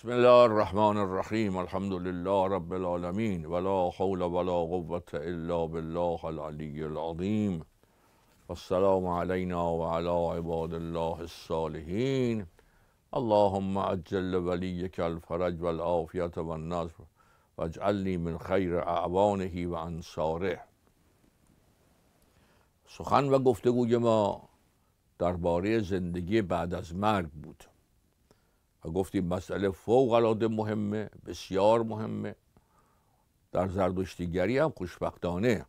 بسم الله الرحمن الرحیم الحمد لله رب العالمین ولا حول ولا قوة الا بالله العلی العظیم والسلام علینا علی عباد الله الصالحين اللهم اجل ولیك الفرج والعافية والنصر واجعلني من خیر اعوانه و انصاره سخن و گفتگوی ما درباره زندگی بعد از مرگ بود و گفتیم مسئله فوق العاده مهمه بسیار مهمه در زردشتیگری هم خوشبختانه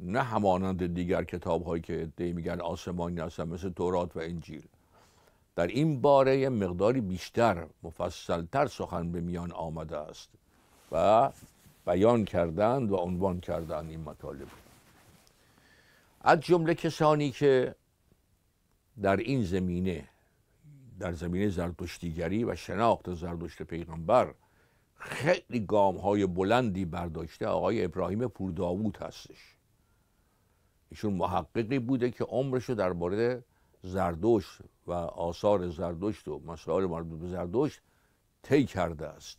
نه همانند دیگر کتاب هایی که دی میگن آسمانی هستن مثل تورات و انجیل در این باره مقداری بیشتر مفصلتر سخن به میان آمده است و بیان کردند و عنوان کردند این مطالب از جمله کسانی که در این زمینه در زمینه زردشتیگری و شناخت زردشت پیغمبر خیلی گام های بلندی برداشته آقای ابراهیم پورداوود هستش ایشون محققی بوده که عمرش در درباره زردشت و آثار زردشت و مسائل مربوط به زردشت طی کرده است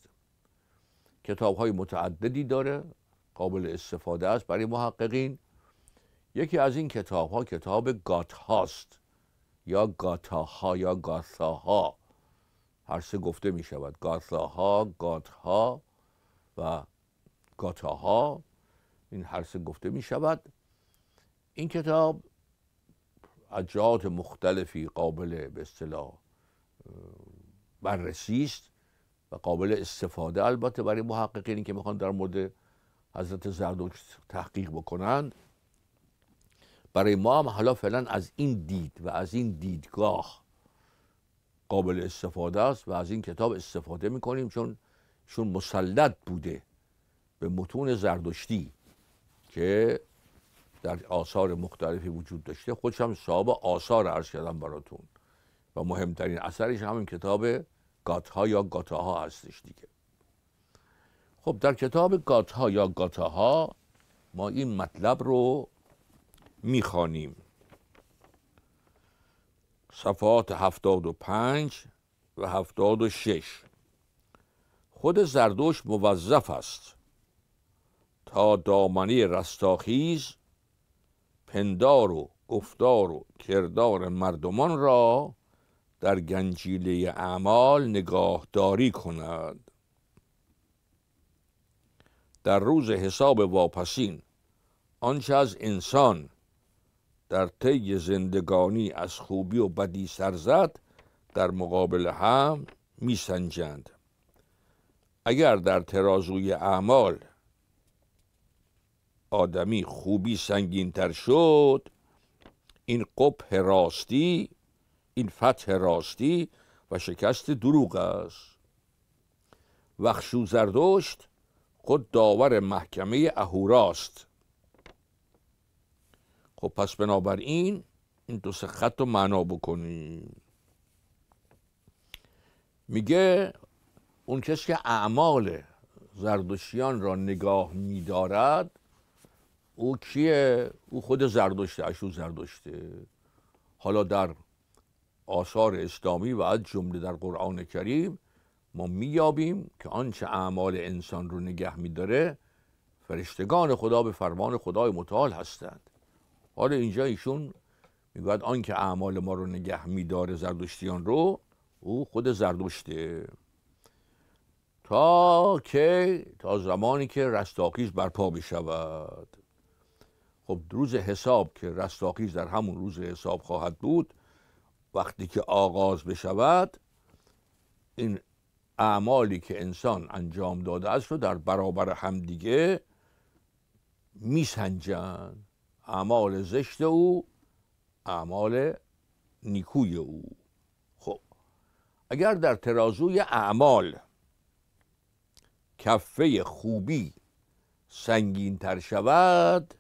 کتاب های متعددی داره قابل استفاده است برای محققین یکی از این کتاب ها کتاب گات هاست یا گاتاها یا گاساها هر سه گفته می شود گاساها گاتها و گاتاها این هر سه گفته می شود این کتاب اجات مختلفی قابل به اصطلاح بررسی است و قابل استفاده البته برای محققینی که میخوان در مورد حضرت زردوش تحقیق بکنند برای ما هم حالا فعلا از این دید و از این دیدگاه قابل استفاده است و از این کتاب استفاده میکنیم چون چون مسلط بوده به متون زردشتی که در آثار مختلفی وجود داشته خودش هم صاحب آثار عرض کردم براتون و مهمترین اثرش همین کتاب گاتها یا گاتاها هستش دیگه خب در کتاب گاتها یا گاتاها ما این مطلب رو میخوانیم صفات هفتاد و پنج و هفتاد و شش خود زردوش موظف است تا دامنه رستاخیز پندار و گفتار و کردار مردمان را در گنجیله اعمال نگاهداری کند در روز حساب واپسین آنچه از انسان در طی زندگانی از خوبی و بدی سرزد در مقابل هم میسنجند اگر در ترازوی اعمال آدمی خوبی سنگینتر شد این قبه راستی این فتح راستی و شکست دروغ است وخشو زردشت خود داور محکمه اهوراست خب پس بنابراین این دو سه خط رو معنا بکنیم میگه اون کسی که اعمال زردشتیان را نگاه میدارد او کیه؟ او خود زردشته اشو زردشته حالا در آثار اسلامی و از جمله در قرآن کریم ما میابیم که آنچه اعمال انسان رو نگه میداره فرشتگان خدا به فرمان خدای متعال هستند حالا آره، اینجا ایشون میگوید که اعمال ما رو نگه میداره زردشتیان رو او خود زردشته تا که تا زمانی که رستاخیز برپا بشود خب روز حساب که رستاخیز در همون روز حساب خواهد بود وقتی که آغاز بشود این اعمالی که انسان انجام داده است رو در برابر همدیگه میسنجند اعمال زشت او اعمال نیکوی او خب اگر در ترازوی اعمال کفه خوبی سنگین تر شود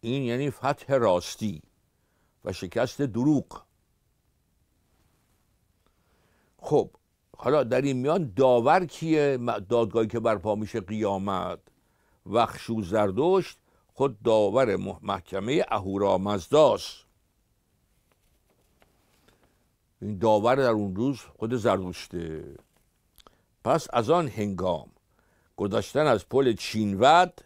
این یعنی فتح راستی و شکست دروغ خب حالا در این میان داور کیه دادگاهی که برپا میشه قیامت وخشو زردوشت خود داور محکمه اهورامزداست این داور در اون روز خود زردوشته پس از آن هنگام گذشتن از پل چینود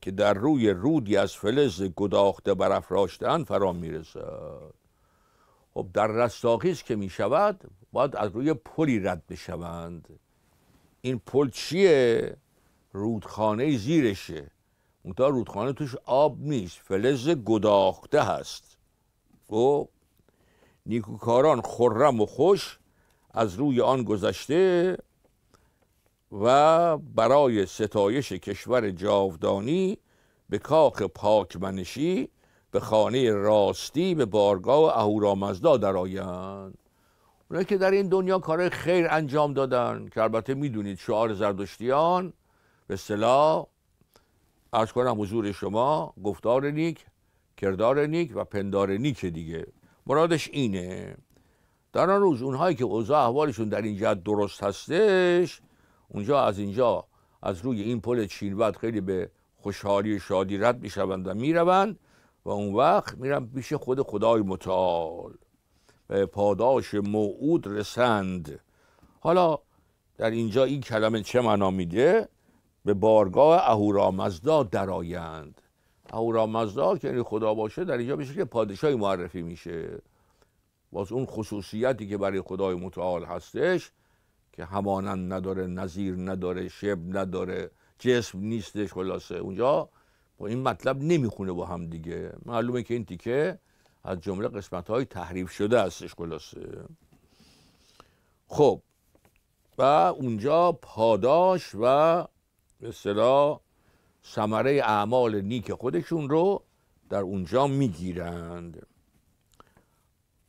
که در روی رودی از فلز گداخته برافراشتهاند فرا میرسد خب در رستاخیز که میشود باید از روی پلی رد بشوند این پل چیه رودخانه زیرشه اونتا رودخانه توش آب نیست فلز گداخته هست و خب، نیکوکاران خرم و خوش از روی آن گذشته و برای ستایش کشور جاودانی به کاخ پاکمنشی به خانه راستی به بارگاه اهورامزدا درآیند اونایی که در این دنیا کار خیر انجام دادن که البته میدونید شعار زردشتیان به صلاح ارز کنم حضور شما گفتار نیک کردار نیک و پندار نیک دیگه مرادش اینه در آن روز اونهایی که اوضاع احوالشون در اینجا درست هستش اونجا از اینجا از روی این پل چینوت خیلی به خوشحالی شادی رد میشوند و میروند و اون وقت میرن پیش خود خدای متعال به پاداش موعود رسند حالا در اینجا این کلمه چه معنا میده به بارگاه اهورامزدا درآیند اهورامزدا که یعنی خدا باشه در اینجا میشه که پادشاهی معرفی میشه باز اون خصوصیتی که برای خدای متعال هستش که همانند نداره نظیر نداره شب نداره جسم نیستش خلاصه اونجا با این مطلب نمیخونه با هم دیگه معلومه که این تیکه از جمله قسمت های تحریف شده هستش خلاصه خب و اونجا پاداش و به صلاح ثمره اعمال نیک خودشون رو در اونجا میگیرند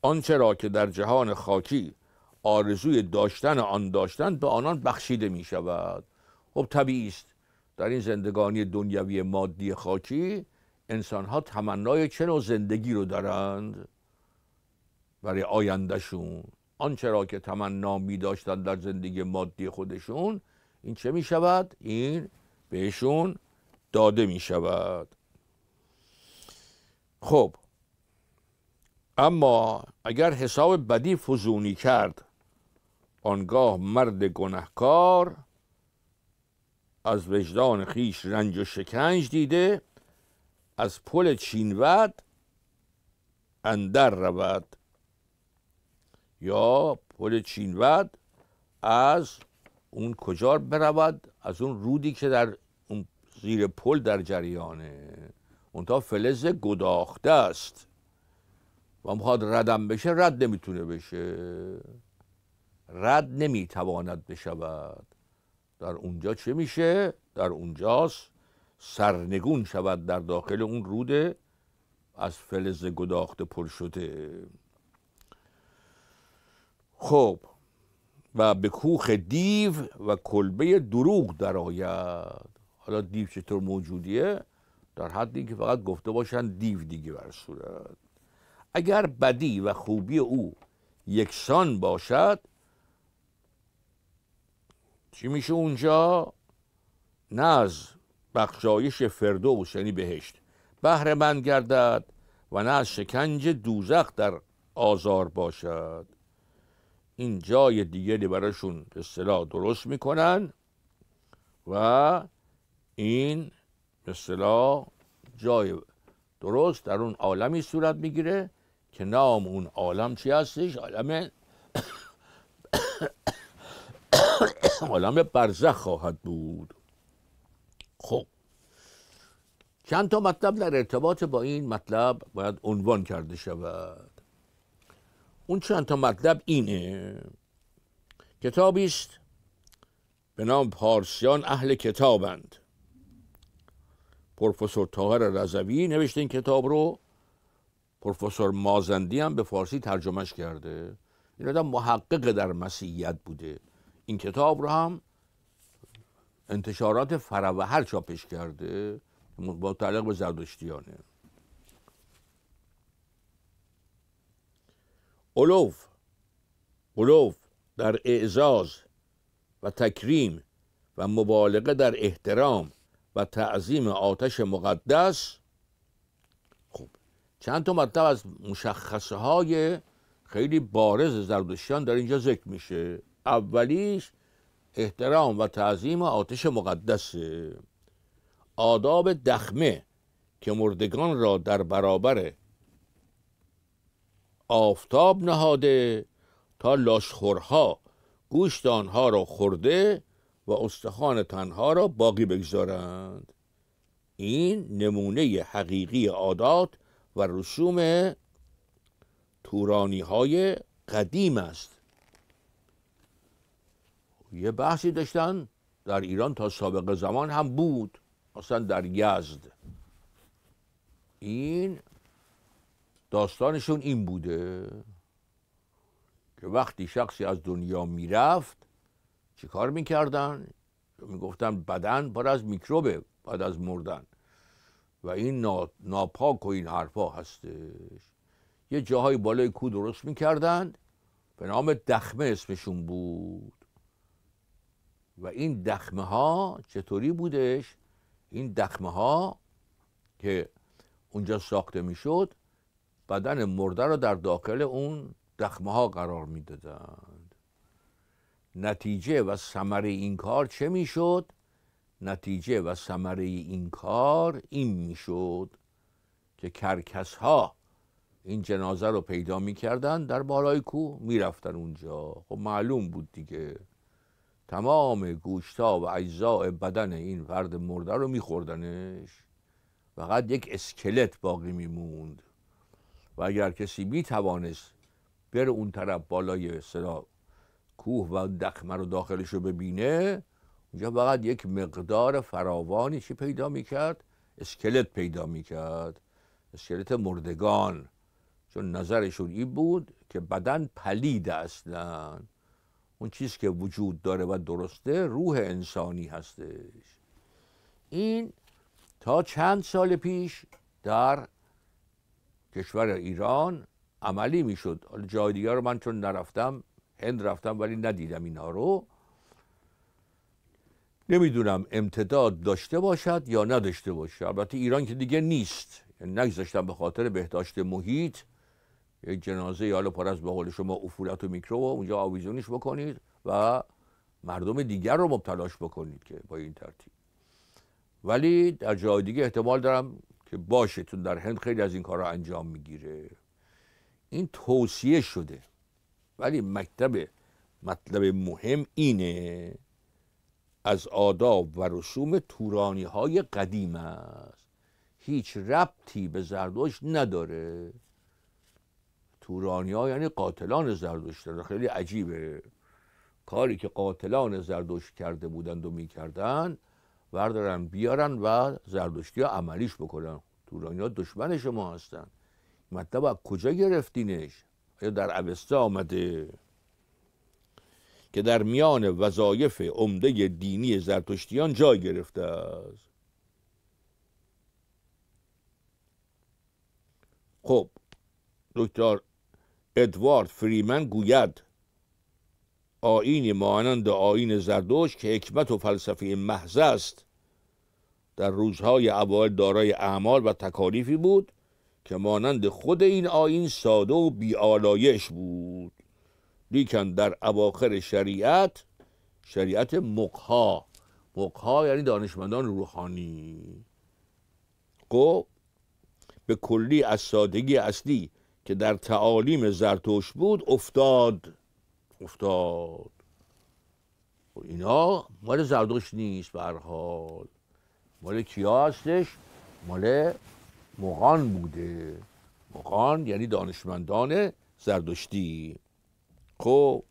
آنچه را که در جهان خاکی آرزوی داشتن آن داشتن به آنان بخشیده می شود خب طبیعی است در این زندگانی دنیوی مادی خاکی انسان ها تمنای چه نوع زندگی رو دارند برای آیندهشون آنچه را که تمنا می داشتند در زندگی مادی خودشون این چه می شود؟ این بهشون داده می شود خب اما اگر حساب بدی فزونی کرد آنگاه مرد گنهکار از وجدان خیش رنج و شکنج دیده از پل ود اندر رود یا پل ود از اون کجا برود از اون رودی که در اون زیر پل در جریانه اونتا فلز گداخته است و میخواد ردم بشه رد نمیتونه بشه رد نمیتواند بشود در اونجا چه میشه؟ در اونجاست سرنگون شود در داخل اون رود از فلز گداخته پر شده خب و به کوخ دیو و کلبه دروغ درآید حالا دیو چطور موجودیه در حدی که فقط گفته باشن دیو دیگه بر صورت اگر بدی و خوبی او یکسان باشد چی میشه اونجا نه از بخشایش فردوس یعنی بهشت بهره من گردد و نه از شکنج دوزخ در آزار باشد این جای دیگری براشون اصطلاح درست میکنن و این اصطلاح جای درست در اون عالمی صورت میگیره که نام اون عالم چی هستش عالم عالم خواهد بود خب چند تا مطلب در ارتباط با این مطلب باید عنوان کرده شود اون چند تا مطلب اینه کتابی است به نام پارسیان اهل کتابند پروفسور طاهر رضوی نوشته این کتاب رو پروفسور مازندی هم به فارسی ترجمهش کرده این آدم محقق در مسیحیت بوده این کتاب رو هم انتشارات فروهر چاپش کرده متعلق به زردشتیانه علوف علوف در اعزاز و تکریم و مبالغه در احترام و تعظیم آتش مقدس خب چند تا مطلب از مشخصه های خیلی بارز زردشتیان در اینجا ذکر میشه اولیش احترام و تعظیم آتش مقدس آداب دخمه که مردگان را در برابر آفتاب نهاده تا لاشخورها گوشت آنها را خورده و استخوان تنها را باقی بگذارند این نمونه حقیقی عادات و رسوم تورانی های قدیم است یه بحثی داشتن در ایران تا سابق زمان هم بود اصلا در یزد این داستانشون این بوده که وقتی شخصی از دنیا میرفت چیکار میکردن میگفتن بدن پر از میکروبه بعد از مردن و این ناپاک و این حرفا هستش یه جاهای بالای کو درست میکردند به نام دخمه اسمشون بود و این دخمه ها چطوری بودش این دخمه ها که اونجا ساخته میشد بدن مرده را در داخل اون دخمه ها قرار میدادند نتیجه و ثمره این کار چه میشد نتیجه و ثمره این کار این میشد که کرکس ها این جنازه رو پیدا میکردند، در بالای کوه میرفتن اونجا خب معلوم بود دیگه تمام گوشتا و اجزاء بدن این فرد مرده رو میخوردنش فقط یک اسکلت باقی میموند و اگر کسی می توانست بره اون طرف بالای سرا کوه و دخمه رو داخلش رو ببینه اونجا فقط یک مقدار فراوانی چی پیدا میکرد اسکلت پیدا میکرد اسکلت مردگان چون نظرشون این بود که بدن پلید اصلا اون چیز که وجود داره و درسته روح انسانی هستش این تا چند سال پیش در کشور ایران عملی میشد جای دیگر رو من چون نرفتم هند رفتم ولی ندیدم اینها رو نمیدونم امتداد داشته باشد یا نداشته باشد البته ایران که دیگه نیست یعنی نگذاشتم به خاطر بهداشت محیط یک جنازه حالا پر از به شما افولت و میکرو اونجا آویزونش بکنید و مردم دیگر رو مبتلاش بکنید که با این ترتیب ولی در جای دیگه احتمال دارم که باشه تو در هند خیلی از این کار رو انجام میگیره این توصیه شده ولی مکتب مطلب مهم اینه از آداب و رسوم تورانی های قدیم است هیچ ربطی به زردوش نداره تورانی ها یعنی قاتلان زردوش خیلی عجیبه کاری که قاتلان زردوش کرده بودند و میکردند وردارن بیارن و زردشتی ها عملیش بکنن تورانی ها دشمن شما هستن مطلب از کجا گرفتینش آیا در اوسته آمده که در میان وظایف عمده دینی زرتشتیان جای گرفته است خب دکتر ادوارد فریمن گوید آینی مانند آین زردوش که حکمت و فلسفه محض است در روزهای اول دارای اعمال و تکالیفی بود که مانند خود این آین ساده و بیالایش بود لیکن در اواخر شریعت شریعت مقها مقها یعنی دانشمندان روحانی گو خب، به کلی از سادگی اصلی که در تعالیم زرتوش بود افتاد افتاد و خب اینا مال زردوش نیست برحال مال کیا هستش مال مغان بوده مقان یعنی دانشمندان زردشتی خب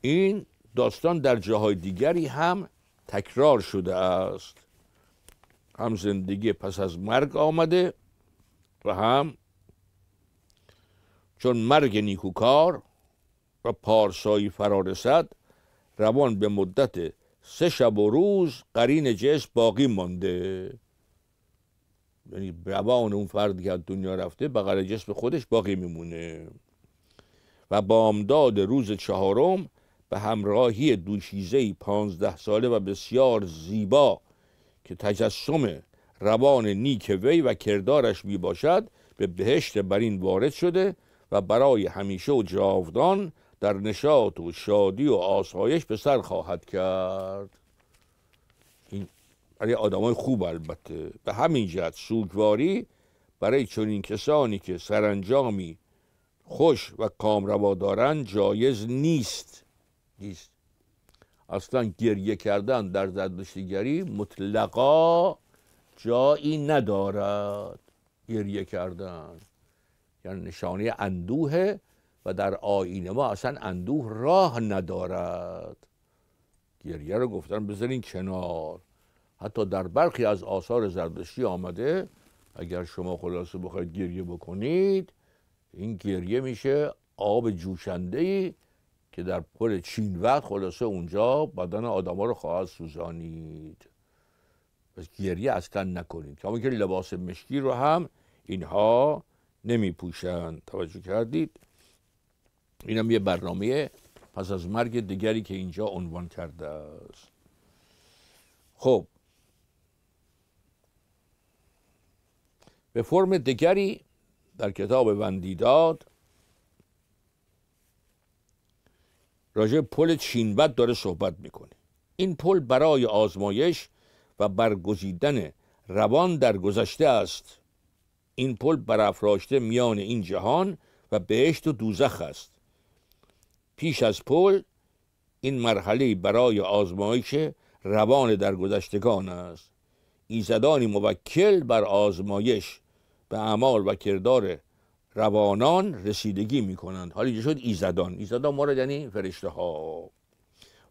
این داستان در جاهای دیگری هم تکرار شده است هم زندگی پس از مرگ آمده و هم چون مرگ نیکوکار و پارسایی فرارسد روان به مدت سه شب و روز قرین جسم باقی مانده یعنی روان اون فردی که از دنیا رفته بغل جسم خودش باقی میمونه و بامداد روز چهارم به همراهی دوشیزه پانزده ساله و بسیار زیبا که تجسم روان نیک وی و کردارش می باشد به بهشت برین وارد شده و برای همیشه و جاودان در نشاط و شادی و آسایش به سر خواهد کرد این برای آدمای خوب البته به همین جهت سوگواری برای چنین کسانی که سرانجامی خوش و کامروا دارند جایز نیست نیست اصلا گریه کردن در زردشتگری مطلقا جایی ندارد گریه کردن یعنی نشانه اندوه و در آینه ما اصلا اندوه راه ندارد گریه رو گفتن بذارین کنار حتی در برخی از آثار زردشتی آمده اگر شما خلاصه بخواید گریه بکنید این گریه میشه آب جوشنده ای که در پل چین وقت خلاصه اونجا بدن آدما رو خواهد سوزانید پس گریه اصلا نکنید کما که لباس مشکی رو هم اینها نمی پوشند توجه کردید اینم یه برنامه پس از مرگ دیگری که اینجا عنوان کرده است خب به فرم دیگری در کتاب وندیداد راجع پل چینبت داره صحبت میکنه این پل برای آزمایش و برگزیدن روان در گذشته است این پل برافراشته میان این جهان و بهشت و دوزخ است پیش از پل این مرحله برای آزمایش روان در گذشتگان است ایزدانی موکل بر آزمایش به اعمال و کردار روانان رسیدگی می کنند حالی شد ایزدان ایزدان مورد یعنی فرشته ها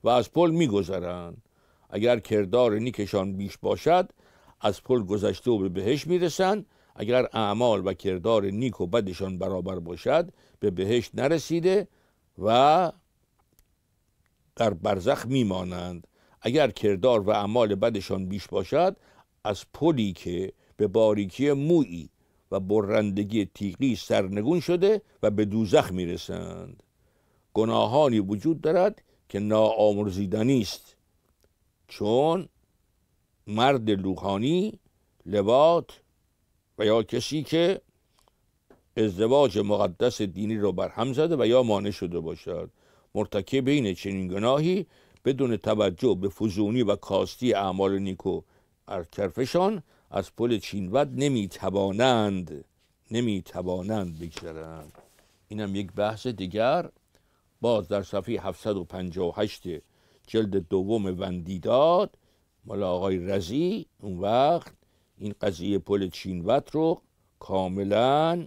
و از پل می گذرند اگر کردار نیکشان بیش باشد از پل گذشته و به بهش می رسند اگر اعمال و کردار نیک و بدشان برابر باشد به بهشت نرسیده و در برزخ میمانند اگر کردار و اعمال بدشان بیش باشد از پلی که به باریکی مویی و برندگی تیغی سرنگون شده و به دوزخ میرسند گناهانی وجود دارد که ناآمرزیدنی است چون مرد لوخانی لبات و یا کسی که ازدواج مقدس دینی را برهم زده و یا مانع شده باشد مرتکب این چنین گناهی بدون توجه به فزونی و کاستی اعمال نیکو ارکرفشان از پل چینوت نمیتوانند نمیتوانند بگذرند اینم یک بحث دیگر باز در صفحه 758 جلد دوم وندیداد مال آقای رزی اون وقت این قضیه پل چینوت رو کاملا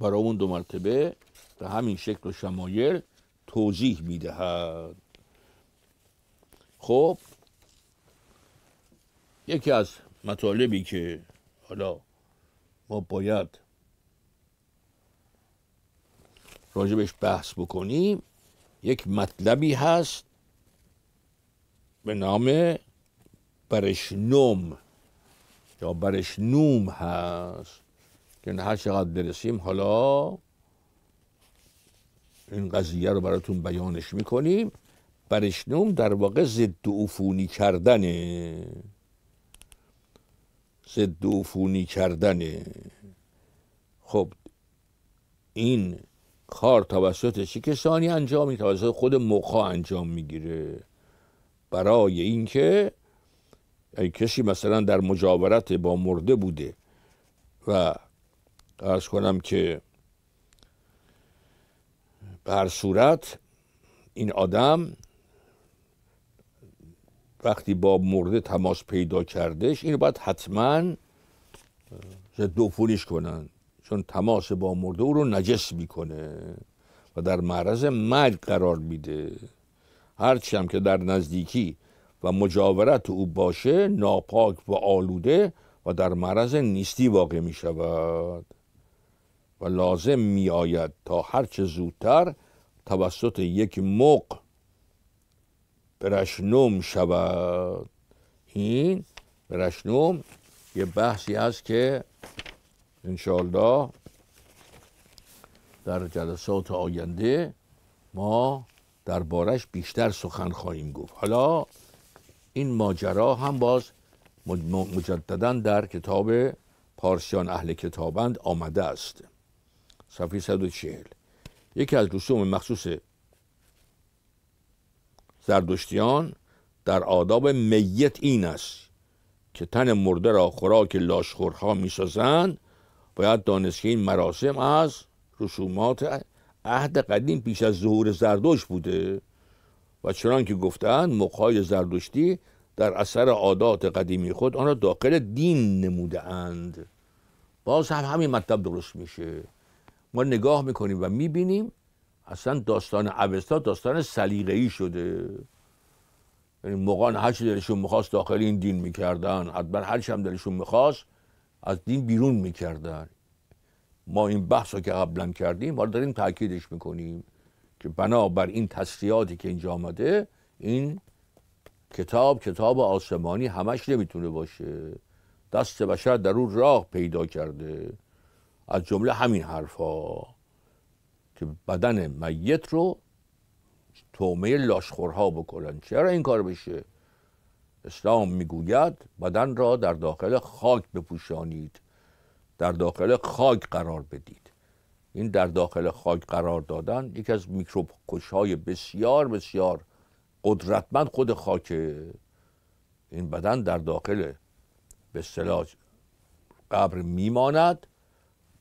برای اون دو مرتبه به همین شکل و شمایل توضیح میدهد خب یکی از مطالبی که حالا ما باید راجبش بحث بکنیم یک مطلبی هست به نام برشنوم یا برشنوم هست که هر چقدر برسیم حالا این قضیه رو براتون بیانش میکنیم برشنوم در واقع ضد عفونی کردنه ضد عفونی کردنه خب این کار توسط چه کسانی انجام می توسط خود مقا انجام میگیره برای اینکه کسی مثلا در مجاورت با مرده بوده و ارز کنم که به هر صورت این آدم وقتی با مرده تماس پیدا کردش این باید حتما ضد فولیش کنن چون تماس با مرده او رو نجس میکنه و در معرض مرگ قرار میده هرچی هم که در نزدیکی و مجاورت او باشه ناپاک و آلوده و در معرض نیستی واقع می شود و لازم می آید تا هرچه زودتر توسط یک مق برشنوم شود این برشنوم یه بحثی است که انشالله در جلسات آینده ما دربارش بیشتر سخن خواهیم گفت حالا این ماجرا هم باز مجددا در کتاب پارسیان اهل کتابند آمده است صفحه 140 یکی از رسوم مخصوص زردشتیان در آداب میت این است که تن مرده را خوراک لاشخورها میسازند باید دانست که این مراسم از رسومات عهد قدیم پیش از ظهور زردوش بوده و چنان که گفتن مقای زردشتی در اثر عادات قدیمی خود آن را داخل دین نموده اند باز هم همین مطلب درست میشه ما نگاه میکنیم و میبینیم اصلا داستان اوستا داستان ای شده یعنی مقان هر چی دلشون میخواست داخل این دین میکردن حتما هر هم دلشون میخواست از دین بیرون میکردن ما این بحث رو که قبلا کردیم حالا داریم تاکیدش میکنیم که بنابر این تصریحاتی که اینجا آمده این کتاب کتاب آسمانی همش نمیتونه باشه دست بشر در اون راه پیدا کرده از جمله همین حرفا که بدن میت رو تومه لاشخورها بکنن چرا این کار بشه اسلام میگوید بدن را در داخل خاک بپوشانید در داخل خاک قرار بدید این در داخل خاک قرار دادن یکی از میکروب های بسیار بسیار قدرتمند خود خاک این بدن در داخل به اصطلاح قبر میماند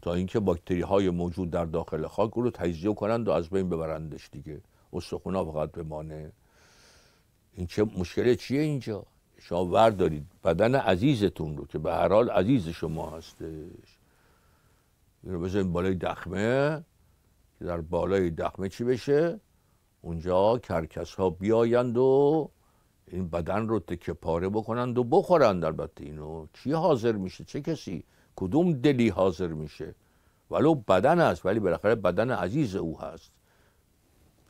تا اینکه باکتری های موجود در داخل خاک رو تجزیه کنند و از بین ببرندش دیگه استخونا فقط بمانه این چه مشکل چیه اینجا شما دارید بدن عزیزتون رو که به هر حال عزیز شما هستش این بزنید بالای دخمه که در بالای دخمه چی بشه اونجا کرکس ها بیایند و این بدن رو تکه پاره بکنند و بخورند البته اینو چی حاضر میشه چه کسی کدوم دلی حاضر میشه ولو بدن است ولی بالاخره بدن عزیز او هست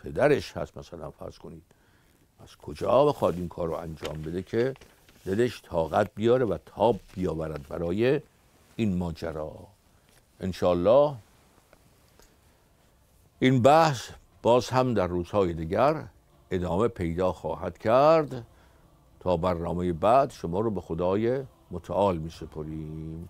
پدرش هست مثلا فرض کنید از کجا بخواد این کار رو انجام بده که دلش طاقت بیاره و تاب بیاورد برای این ماجرا انشالله این بحث باز هم در روزهای دیگر ادامه پیدا خواهد کرد تا برنامه بعد شما رو به خدای متعال می سپریم